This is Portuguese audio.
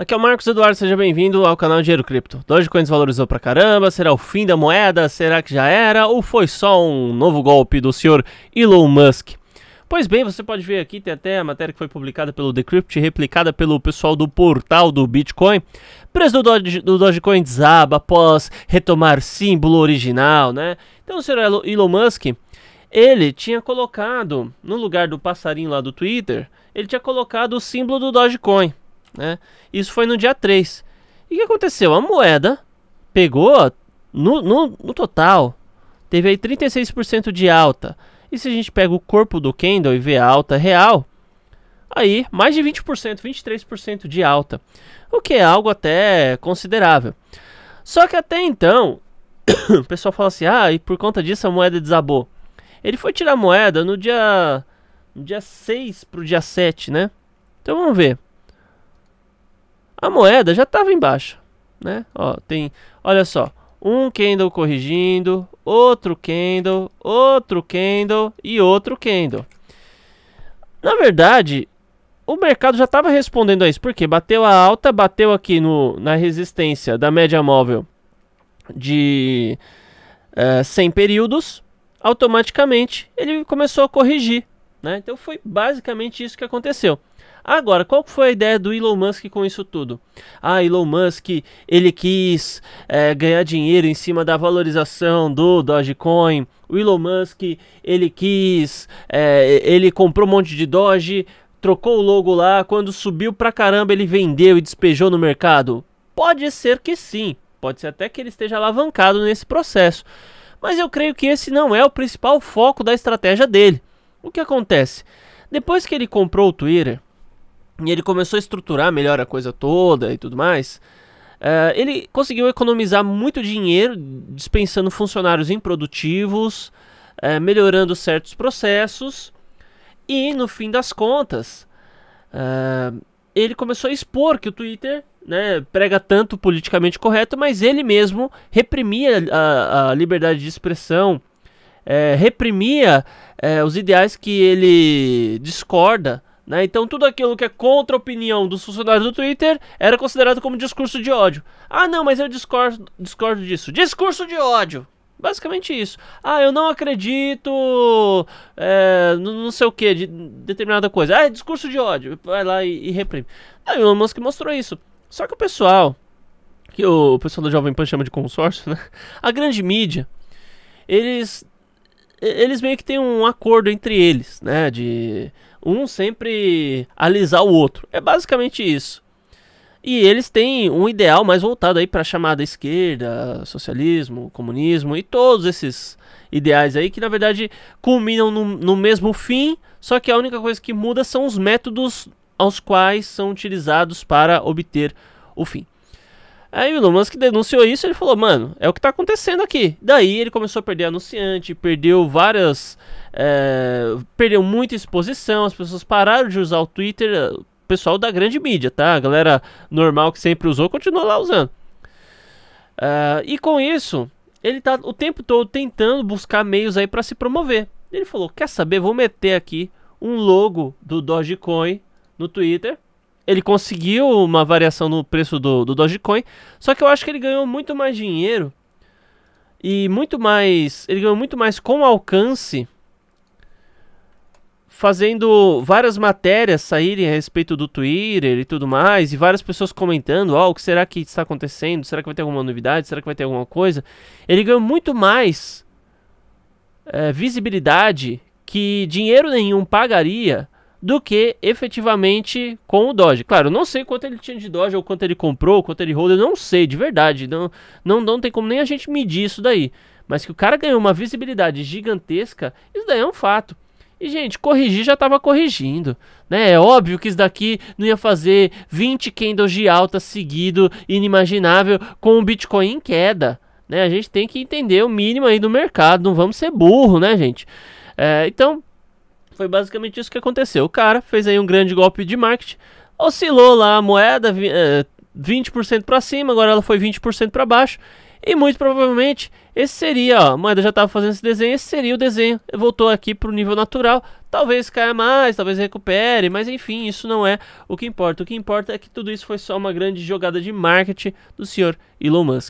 Aqui é o Marcos Eduardo, seja bem-vindo ao canal Dinheiro Cripto. Dogecoin desvalorizou pra caramba, será o fim da moeda? Será que já era? Ou foi só um novo golpe do senhor Elon Musk? Pois bem, você pode ver aqui, tem até a matéria que foi publicada pelo Decrypt e replicada pelo pessoal do portal do Bitcoin. Preço do, Doge, do Dogecoin desaba após retomar símbolo original, né? Então o senhor Elon Musk, ele tinha colocado, no lugar do passarinho lá do Twitter, ele tinha colocado o símbolo do Dogecoin. Né? Isso foi no dia 3. E o que aconteceu? A moeda pegou no, no, no total, teve aí 36% de alta. E se a gente pega o corpo do candle e vê a alta real, aí mais de 20%, 23% de alta, o que é algo até considerável. Só que até então, o pessoal fala assim: "Ah, e por conta disso a moeda desabou". Ele foi tirar a moeda no dia no dia 6 pro dia 7, né? Então vamos ver. A moeda já estava embaixo, né? Ó, tem, olha só, um candle corrigindo, outro candle, outro candle e outro candle. Na verdade, o mercado já estava respondendo a isso, porque bateu a alta, bateu aqui no, na resistência da média móvel de 100 eh, períodos, automaticamente ele começou a corrigir. Né? Então foi basicamente isso que aconteceu. Agora, qual foi a ideia do Elon Musk com isso tudo? Ah, Elon Musk, ele quis é, ganhar dinheiro em cima da valorização do Dogecoin. O Elon Musk, ele quis, é, ele comprou um monte de Doge, trocou o logo lá, quando subiu pra caramba ele vendeu e despejou no mercado. Pode ser que sim, pode ser até que ele esteja alavancado nesse processo. Mas eu creio que esse não é o principal foco da estratégia dele. O que acontece? Depois que ele comprou o Twitter, e ele começou a estruturar melhor a coisa toda e tudo mais, uh, ele conseguiu economizar muito dinheiro dispensando funcionários improdutivos, uh, melhorando certos processos e, no fim das contas, uh, ele começou a expor que o Twitter né, prega tanto politicamente correto, mas ele mesmo reprimia a, a liberdade de expressão, é, reprimia é, os ideais que ele discorda né? Então tudo aquilo que é contra a opinião dos funcionários do Twitter era considerado como discurso de ódio. Ah, não, mas eu discordo, discordo disso. Discurso de ódio! Basicamente isso. Ah, eu não acredito é, não sei o que, de determinada coisa. Ah, é discurso de ódio. Vai lá e, e reprime. Aí o Elon Musk mostrou isso. Só que o pessoal, que o pessoal do Jovem Pan chama de consórcio, né? A grande mídia, eles eles meio que têm um acordo entre eles, né? De um sempre alisar o outro. É basicamente isso. E eles têm um ideal mais voltado aí para a chamada esquerda, socialismo, comunismo e todos esses ideais aí que na verdade culminam no, no mesmo fim, só que a única coisa que muda são os métodos aos quais são utilizados para obter o fim. Aí o Elon Musk denunciou isso, ele falou, mano, é o que tá acontecendo aqui. Daí ele começou a perder anunciante, perdeu várias. É, perdeu muita exposição, as pessoas pararam de usar o Twitter, o pessoal da grande mídia, tá? A galera normal que sempre usou continua lá usando. Eh, e com isso, ele tá o tempo todo tentando buscar meios aí para se promover. Ele falou: quer saber? Vou meter aqui um logo do Dogecoin no Twitter ele conseguiu uma variação no preço do, do Dogecoin, só que eu acho que ele ganhou muito mais dinheiro e muito mais, ele ganhou muito mais com alcance fazendo várias matérias saírem a respeito do Twitter e tudo mais, e várias pessoas comentando, ó, oh, ah, o que será que está acontecendo? Será que vai ter alguma novidade? Será que vai ter alguma coisa? Ele ganhou muito mais é, visibilidade que dinheiro nenhum pagaria do que efetivamente com o Doge. Claro, não sei quanto ele tinha de Doge, ou quanto ele comprou, ou quanto ele roda, não sei, de verdade. Não, não, não tem como nem a gente medir isso daí. Mas que o cara ganhou uma visibilidade gigantesca, isso daí é um fato. E, gente, corrigir já estava corrigindo. Né? É óbvio que isso daqui não ia fazer 20 candles de alta seguido, inimaginável, com o Bitcoin em queda. Né? A gente tem que entender o mínimo aí do mercado, não vamos ser burro, né, gente? É, então, foi basicamente isso que aconteceu. O cara fez aí um grande golpe de marketing, oscilou lá a moeda 20% eh, para cima, agora ela foi 20% para baixo. E muito provavelmente esse seria, ó, a moeda já estava fazendo esse desenho, esse seria o desenho. Voltou aqui para o nível natural, talvez caia mais, talvez recupere, mas enfim, isso não é o que importa. O que importa é que tudo isso foi só uma grande jogada de marketing do senhor Elon Musk.